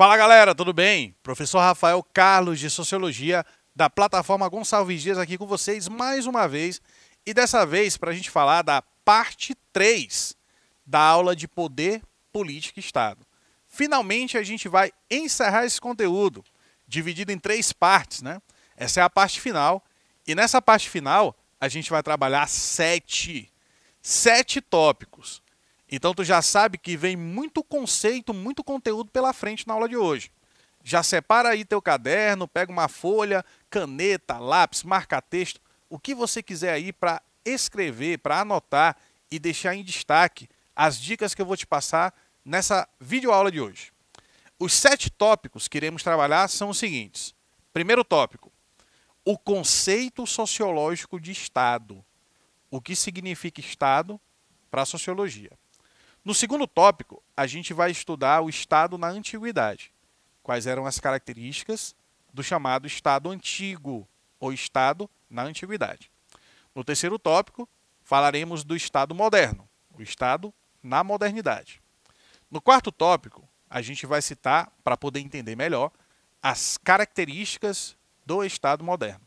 Fala galera, tudo bem? Professor Rafael Carlos de Sociologia da plataforma Gonçalves Dias aqui com vocês mais uma vez e dessa vez para a gente falar da parte 3 da aula de Poder, Política e Estado. Finalmente a gente vai encerrar esse conteúdo dividido em três partes, né? Essa é a parte final e nessa parte final a gente vai trabalhar sete, sete tópicos. Então tu já sabe que vem muito conceito, muito conteúdo pela frente na aula de hoje. Já separa aí teu caderno, pega uma folha, caneta, lápis, marca-texto, o que você quiser aí para escrever, para anotar e deixar em destaque as dicas que eu vou te passar nessa videoaula de hoje. Os sete tópicos que iremos trabalhar são os seguintes. Primeiro tópico, o conceito sociológico de Estado. O que significa Estado para a sociologia. No segundo tópico, a gente vai estudar o Estado na Antiguidade. Quais eram as características do chamado Estado Antigo ou Estado na Antiguidade. No terceiro tópico, falaremos do Estado Moderno, o Estado na Modernidade. No quarto tópico, a gente vai citar, para poder entender melhor, as características do Estado Moderno.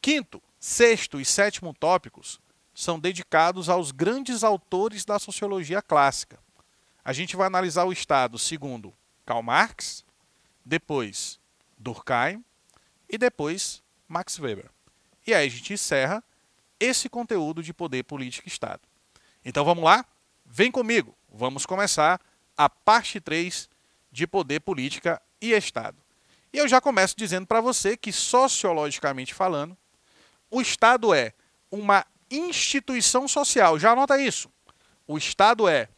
Quinto, sexto e sétimo tópicos são dedicados aos grandes autores da sociologia clássica. A gente vai analisar o Estado segundo Karl Marx, depois Durkheim e depois Max Weber. E aí a gente encerra esse conteúdo de poder, política e Estado. Então vamos lá? Vem comigo! Vamos começar a parte 3 de poder, política e Estado. E eu já começo dizendo para você que, sociologicamente falando, o Estado é uma instituição social. Já anota isso. O Estado é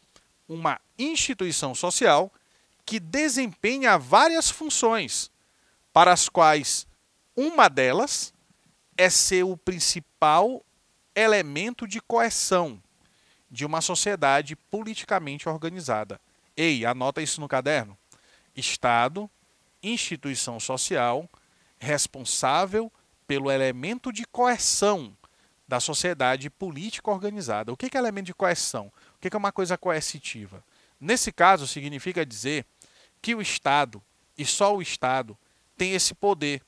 uma instituição social que desempenha várias funções, para as quais uma delas é ser o principal elemento de coerção de uma sociedade politicamente organizada. Ei, anota isso no caderno. Estado, instituição social, responsável pelo elemento de coerção da sociedade política organizada. O que é elemento de coerção? O que é uma coisa coercitiva? Nesse caso, significa dizer que o Estado, e só o Estado, tem esse poder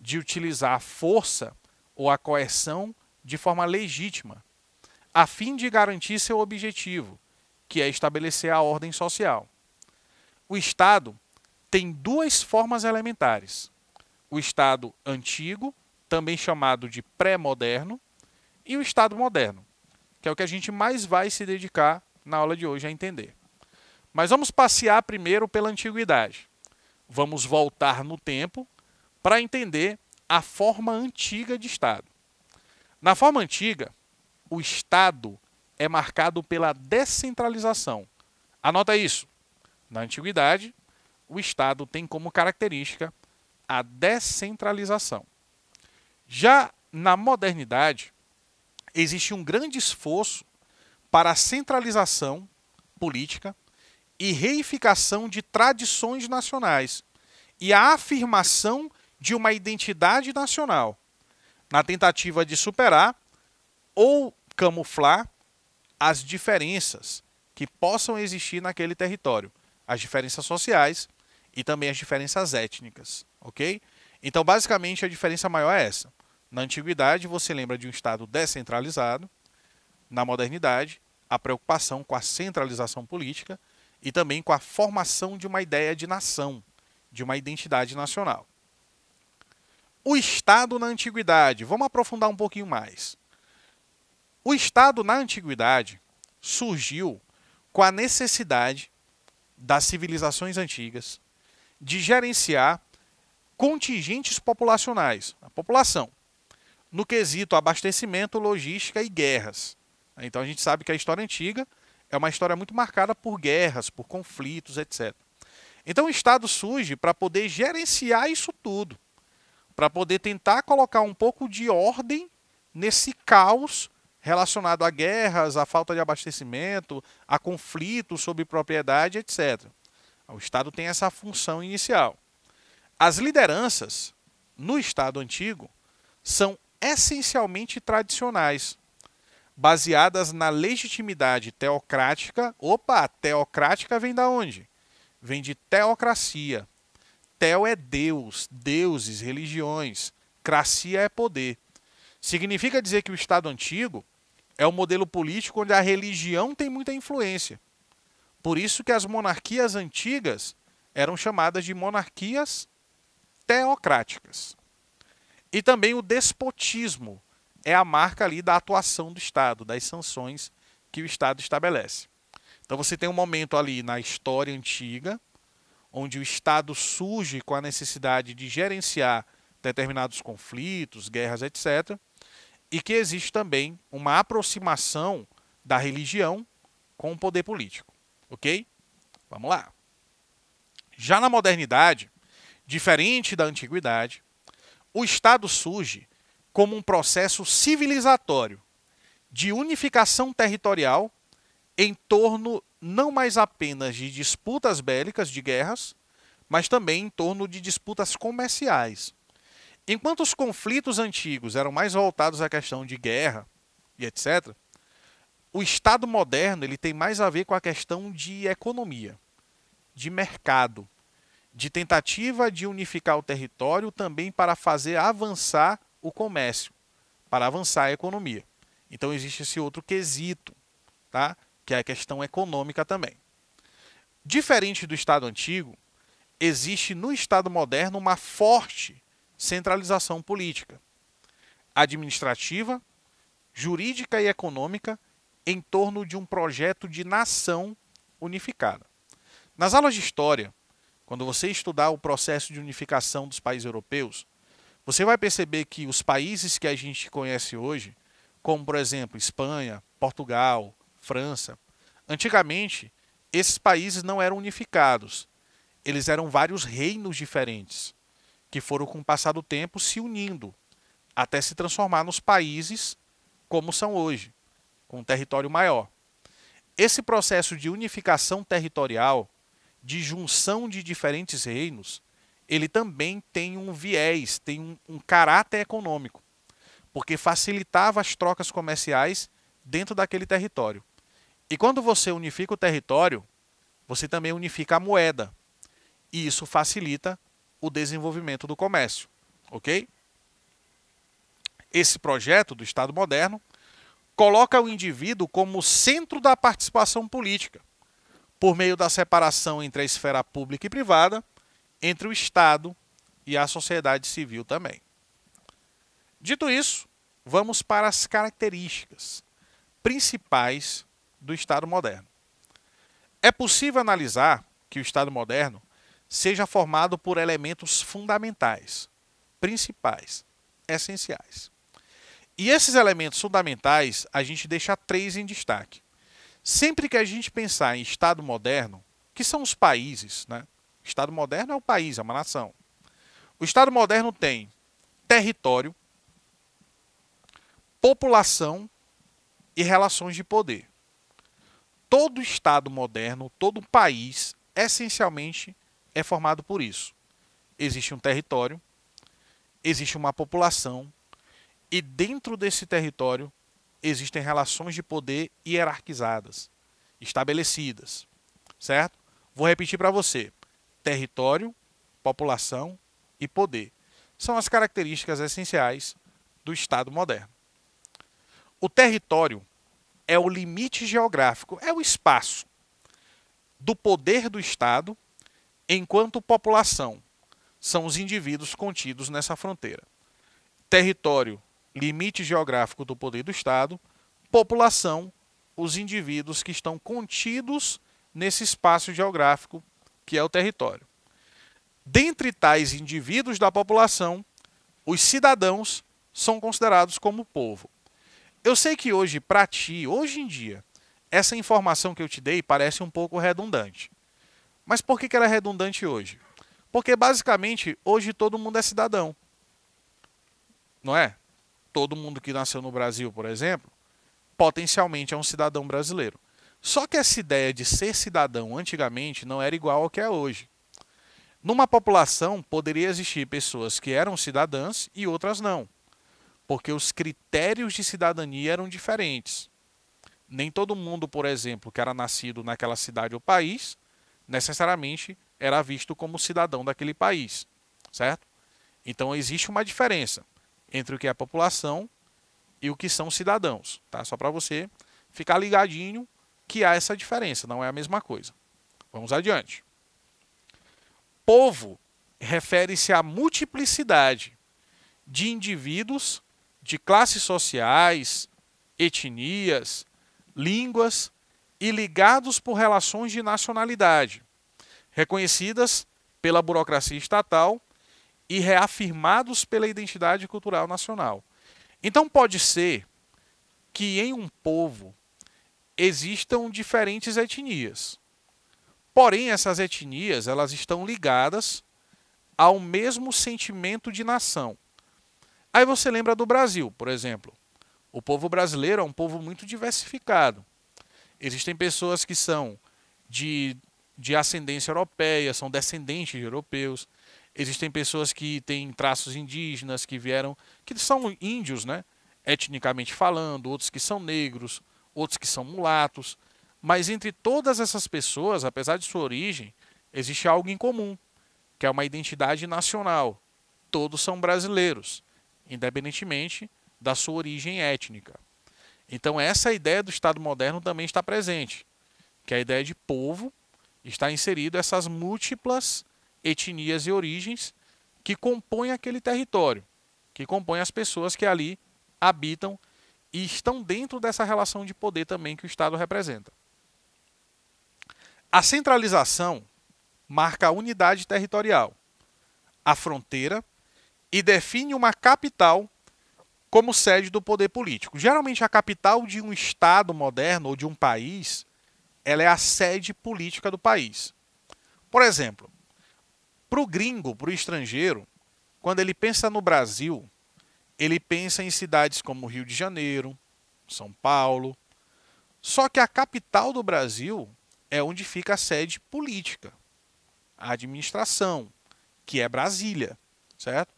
de utilizar a força ou a coerção de forma legítima, a fim de garantir seu objetivo, que é estabelecer a ordem social. O Estado tem duas formas elementares: o Estado antigo, também chamado de pré-moderno, e o Estado moderno, que é o que a gente mais vai se dedicar na aula de hoje a entender. Mas vamos passear primeiro pela antiguidade. Vamos voltar no tempo para entender a forma antiga de Estado. Na forma antiga, o Estado é marcado pela descentralização. Anota isso. Na antiguidade, o Estado tem como característica a descentralização. Já na modernidade, existe um grande esforço para a centralização política e reificação de tradições nacionais e a afirmação de uma identidade nacional, na tentativa de superar ou camuflar as diferenças que possam existir naquele território, as diferenças sociais e também as diferenças étnicas, ok? Então, basicamente, a diferença maior é essa. Na antiguidade, você lembra de um Estado descentralizado. Na modernidade, a preocupação com a centralização política e também com a formação de uma ideia de nação, de uma identidade nacional. O Estado na antiguidade, vamos aprofundar um pouquinho mais. O Estado na antiguidade surgiu com a necessidade das civilizações antigas de gerenciar contingentes populacionais, a população no quesito abastecimento, logística e guerras. Então a gente sabe que a história antiga é uma história muito marcada por guerras, por conflitos, etc. Então o Estado surge para poder gerenciar isso tudo, para poder tentar colocar um pouco de ordem nesse caos relacionado a guerras, a falta de abastecimento, a conflitos sobre propriedade, etc. O Estado tem essa função inicial. As lideranças no Estado antigo são essencialmente tradicionais, baseadas na legitimidade teocrática. Opa, teocrática vem da onde? Vem de teocracia. Teo é Deus, deuses, religiões. Cracia é poder. Significa dizer que o Estado antigo é o um modelo político onde a religião tem muita influência. Por isso que as monarquias antigas eram chamadas de monarquias teocráticas. E também o despotismo é a marca ali da atuação do Estado, das sanções que o Estado estabelece. Então você tem um momento ali na história antiga, onde o Estado surge com a necessidade de gerenciar determinados conflitos, guerras, etc. E que existe também uma aproximação da religião com o poder político. Ok? Vamos lá. Já na modernidade, diferente da antiguidade, o Estado surge como um processo civilizatório de unificação territorial em torno não mais apenas de disputas bélicas de guerras, mas também em torno de disputas comerciais. Enquanto os conflitos antigos eram mais voltados à questão de guerra e etc, o Estado moderno ele tem mais a ver com a questão de economia, de mercado, de tentativa de unificar o território também para fazer avançar o comércio, para avançar a economia. Então existe esse outro quesito, tá? que é a questão econômica também. Diferente do Estado antigo, existe no Estado moderno uma forte centralização política, administrativa, jurídica e econômica em torno de um projeto de nação unificada. Nas aulas de história, quando você estudar o processo de unificação dos países europeus, você vai perceber que os países que a gente conhece hoje, como por exemplo Espanha, Portugal, França, antigamente esses países não eram unificados. Eles eram vários reinos diferentes, que foram com o passar do tempo se unindo, até se transformar nos países como são hoje, com um território maior. Esse processo de unificação territorial de junção de diferentes reinos, ele também tem um viés, tem um, um caráter econômico, porque facilitava as trocas comerciais dentro daquele território. E quando você unifica o território, você também unifica a moeda. E isso facilita o desenvolvimento do comércio, ok? Esse projeto do Estado moderno coloca o indivíduo como centro da participação política, por meio da separação entre a esfera pública e privada, entre o Estado e a sociedade civil também. Dito isso, vamos para as características principais do Estado moderno. É possível analisar que o Estado moderno seja formado por elementos fundamentais, principais, essenciais. E esses elementos fundamentais a gente deixa três em destaque: Sempre que a gente pensar em Estado moderno, que são os países, né? O Estado moderno é o país, é uma nação. O Estado moderno tem território, população e relações de poder. Todo Estado moderno, todo país, essencialmente é formado por isso. Existe um território, existe uma população, e dentro desse território existem relações de poder hierarquizadas, estabelecidas, certo? Vou repetir para você: território, população e poder são as características essenciais do Estado moderno. O território é o limite geográfico, é o espaço do poder do Estado, enquanto população são os indivíduos contidos nessa fronteira. Território limite geográfico do poder do Estado, população, os indivíduos que estão contidos nesse espaço geográfico que é o território. Dentre tais indivíduos da população, os cidadãos são considerados como povo. Eu sei que hoje, para ti, hoje em dia, essa informação que eu te dei parece um pouco redundante. Mas por que, ela é redundante hoje? Porque basicamente hoje todo mundo é cidadão. Não é? Todo mundo que nasceu no Brasil, por exemplo, potencialmente é um cidadão brasileiro. Só que essa ideia de ser cidadão antigamente não era igual ao que é hoje. Numa população poderia existir pessoas que eram cidadãs e outras não, porque os critérios de cidadania eram diferentes. Nem todo mundo, por exemplo, que era nascido naquela cidade ou país, necessariamente era visto como cidadão daquele país, certo? Então existe uma diferença entre o que é população e o que são cidadãos, tá? Só para você ficar ligadinho que há essa diferença, não é a mesma coisa. Vamos adiante. Povo refere-se à multiplicidade de indivíduos, de classes sociais, etnias, línguas e ligados por relações de nacionalidade, reconhecidas pela burocracia estatal e reafirmados pela identidade cultural nacional. Então pode ser que em um povo existam diferentes etnias. Porém, essas etnias, elas estão ligadas ao mesmo sentimento de nação. Aí você lembra do Brasil, por exemplo. O povo brasileiro é um povo muito diversificado. Existem pessoas que são de, de ascendência europeia, são descendentes de europeus. Existem pessoas que têm traços indígenas, que vieram, que são índios, né? Etnicamente falando, outros que são negros, outros que são mulatos. Mas entre todas essas pessoas, apesar de sua origem, existe algo em comum, que é uma identidade nacional. Todos são brasileiros, independentemente da sua origem étnica. Então, essa ideia do Estado moderno também está presente, que é a ideia de povo está inserida essas múltiplas etnias e origens que compõem aquele território, que compõem as pessoas que ali habitam e estão dentro dessa relação de poder também que o Estado representa. A centralização marca a unidade territorial, a fronteira e define uma capital como sede do poder político. Geralmente a capital de um estado moderno ou de um país, ela é a sede política do país. Por exemplo, para o gringo, para o estrangeiro, quando ele pensa no Brasil, ele pensa em cidades como Rio de Janeiro, São Paulo. Só que a capital do Brasil é onde fica a sede política, a administração, que é Brasília, certo?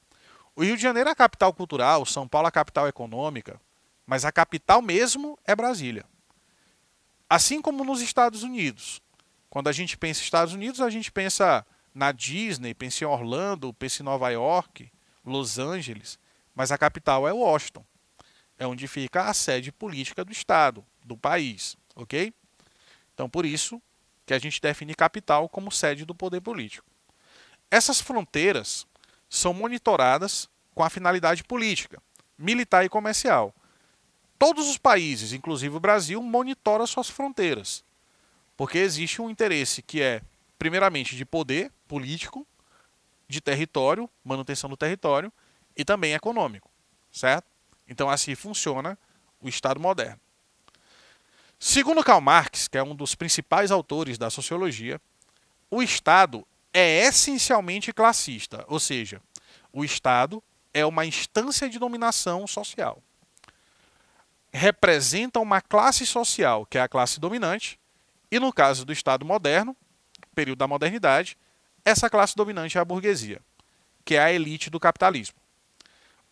O Rio de Janeiro é a capital cultural, São Paulo é a capital econômica, mas a capital mesmo é Brasília. Assim como nos Estados Unidos. Quando a gente pensa Estados Unidos, a gente pensa na Disney, pense em Orlando, pense em Nova York, Los Angeles, mas a capital é Washington. É onde fica a sede política do estado, do país, OK? Então por isso que a gente define capital como sede do poder político. Essas fronteiras são monitoradas com a finalidade política, militar e comercial. Todos os países, inclusive o Brasil, monitora suas fronteiras, porque existe um interesse que é primeiramente, de poder político, de território, manutenção do território e também econômico, certo? Então, assim funciona o Estado moderno. Segundo Karl Marx, que é um dos principais autores da sociologia, o Estado é essencialmente classista, ou seja, o Estado é uma instância de dominação social. Representa uma classe social, que é a classe dominante, e no caso do Estado moderno, período da modernidade, essa classe dominante é a burguesia, que é a elite do capitalismo.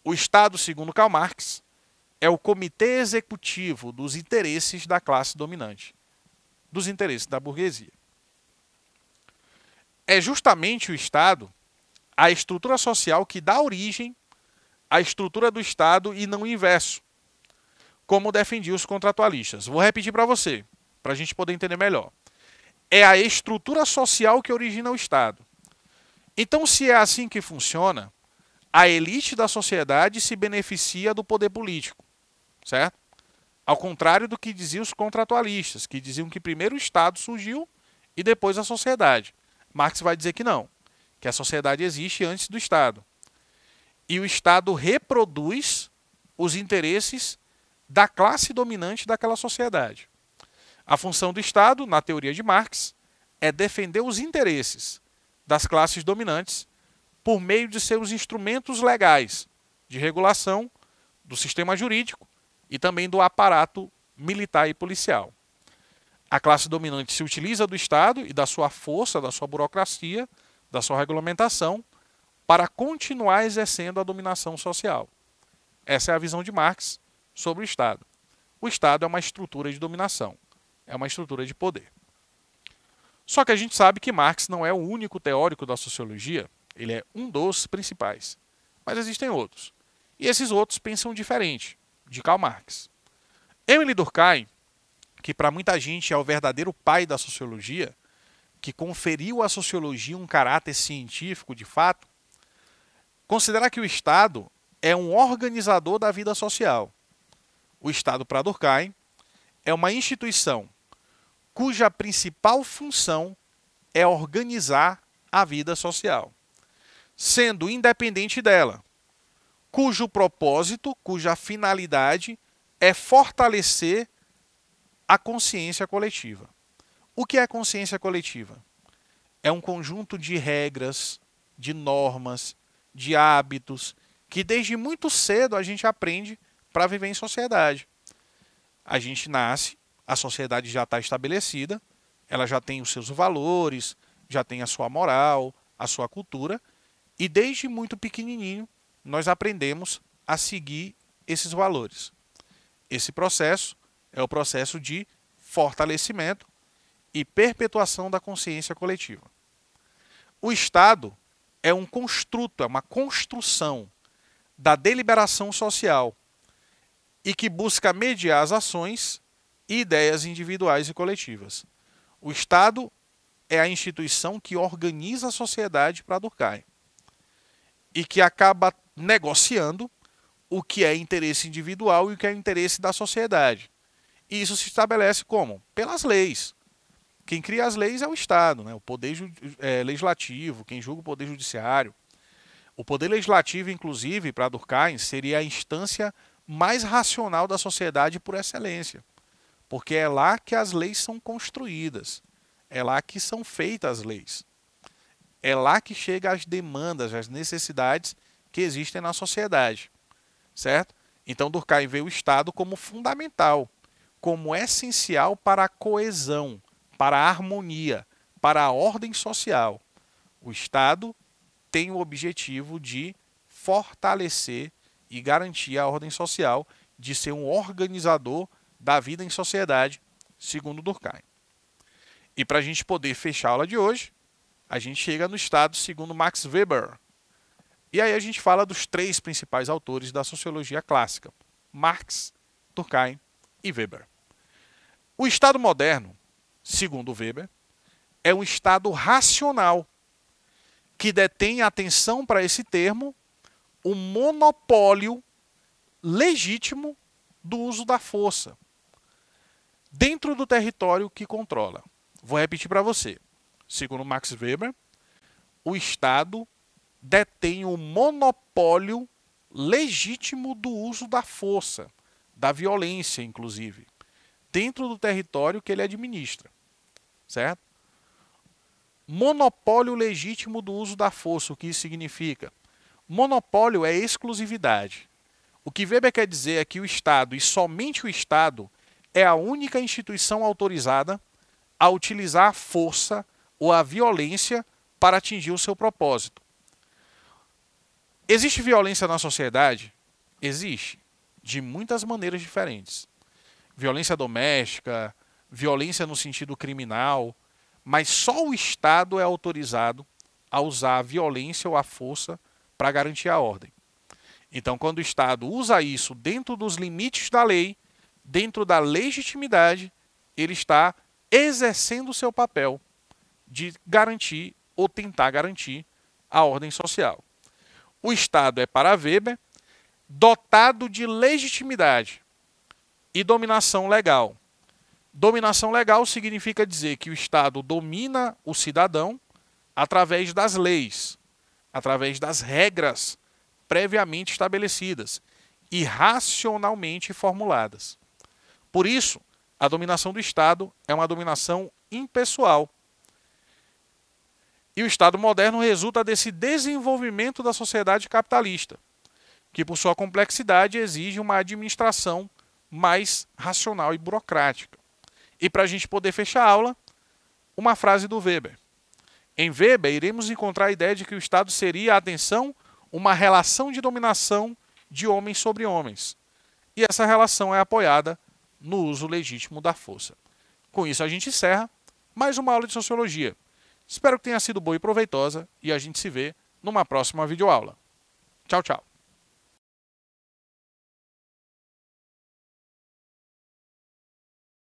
O Estado, segundo Karl Marx, é o comitê executivo dos interesses da classe dominante, dos interesses da burguesia. É justamente o Estado, a estrutura social que dá origem à estrutura do Estado e não o inverso, como defendiam os contratualistas. Vou repetir para você, para a gente poder entender melhor é a estrutura social que origina o Estado. Então, se é assim que funciona, a elite da sociedade se beneficia do poder político, certo? Ao contrário do que diziam os contratualistas, que diziam que primeiro o Estado surgiu e depois a sociedade. Marx vai dizer que não, que a sociedade existe antes do Estado. E o Estado reproduz os interesses da classe dominante daquela sociedade. A função do Estado, na teoria de Marx, é defender os interesses das classes dominantes por meio de seus instrumentos legais de regulação do sistema jurídico e também do aparato militar e policial. A classe dominante se utiliza do Estado e da sua força, da sua burocracia, da sua regulamentação para continuar exercendo a dominação social. Essa é a visão de Marx sobre o Estado. O Estado é uma estrutura de dominação. É uma estrutura de poder. Só que a gente sabe que Marx não é o único teórico da sociologia, ele é um dos principais. Mas existem outros. E esses outros pensam diferente de Karl Marx. Emily Durkheim, que para muita gente é o verdadeiro pai da sociologia, que conferiu à sociologia um caráter científico de fato, considera que o Estado é um organizador da vida social. O Estado, para Durkheim, é uma instituição cuja principal função é organizar a vida social, sendo independente dela, cujo propósito, cuja finalidade é fortalecer a consciência coletiva. O que é consciência coletiva? É um conjunto de regras, de normas, de hábitos que desde muito cedo a gente aprende para viver em sociedade. A gente nasce a sociedade já está estabelecida, ela já tem os seus valores, já tem a sua moral, a sua cultura, e desde muito pequenininho nós aprendemos a seguir esses valores. Esse processo é o processo de fortalecimento e perpetuação da consciência coletiva. O Estado é um construto, é uma construção da deliberação social e que busca mediar as ações e ideias individuais e coletivas. O Estado é a instituição que organiza a sociedade para Durkheim e que acaba negociando o que é interesse individual e o que é interesse da sociedade. E isso se estabelece como? Pelas leis. Quem cria as leis é o Estado, né? o poder é, legislativo, quem julga o poder judiciário. O poder legislativo, inclusive, para Durkheim, seria a instância mais racional da sociedade por excelência porque é lá que as leis são construídas, é lá que são feitas as leis, é lá que chegam as demandas, as necessidades que existem na sociedade, certo? Então Durkheim vê o Estado como fundamental, como essencial para a coesão, para a harmonia, para a ordem social. O Estado tem o objetivo de fortalecer e garantir a ordem social, de ser um organizador da vida em sociedade, segundo Durkheim. E para a gente poder fechar a aula de hoje, a gente chega no estado segundo Max Weber. E aí a gente fala dos três principais autores da sociologia clássica: Marx, Durkheim e Weber. O estado moderno, segundo Weber, é um estado racional que detém atenção para esse termo o monopólio legítimo do uso da força, dentro do território que controla. Vou repetir para você. Segundo Max Weber, o Estado detém o monopólio legítimo do uso da força, da violência, inclusive, dentro do território que ele administra. Certo? Monopólio legítimo do uso da força, o que isso significa? Monopólio é exclusividade. O que Weber quer dizer é que o Estado, e somente o Estado, é a única instituição autorizada a utilizar a força ou a violência para atingir o seu propósito. Existe violência na sociedade? Existe, de muitas maneiras diferentes. Violência doméstica, violência no sentido criminal, mas só o Estado é autorizado a usar a violência ou a força para garantir a ordem. Então, quando o Estado usa isso dentro dos limites da lei, dentro da legitimidade, ele está exercendo o seu papel de garantir ou tentar garantir a ordem social. O Estado é, para Weber, dotado de legitimidade e dominação legal. Dominação legal significa dizer que o Estado domina o cidadão através das leis, através das regras previamente estabelecidas e racionalmente formuladas. Por isso, a dominação do Estado é uma dominação impessoal. E o Estado moderno resulta desse desenvolvimento da sociedade capitalista, que por sua complexidade exige uma administração mais racional e burocrática. E para a gente poder fechar a aula, uma frase do Weber. Em Weber, iremos encontrar a ideia de que o Estado seria, atenção, uma relação de dominação de homens sobre homens. E essa relação é apoiada no uso legítimo da força. Com isso, a gente encerra mais uma aula de sociologia. Espero que tenha sido boa e proveitosa e a gente se vê numa próxima videoaula. Tchau, tchau.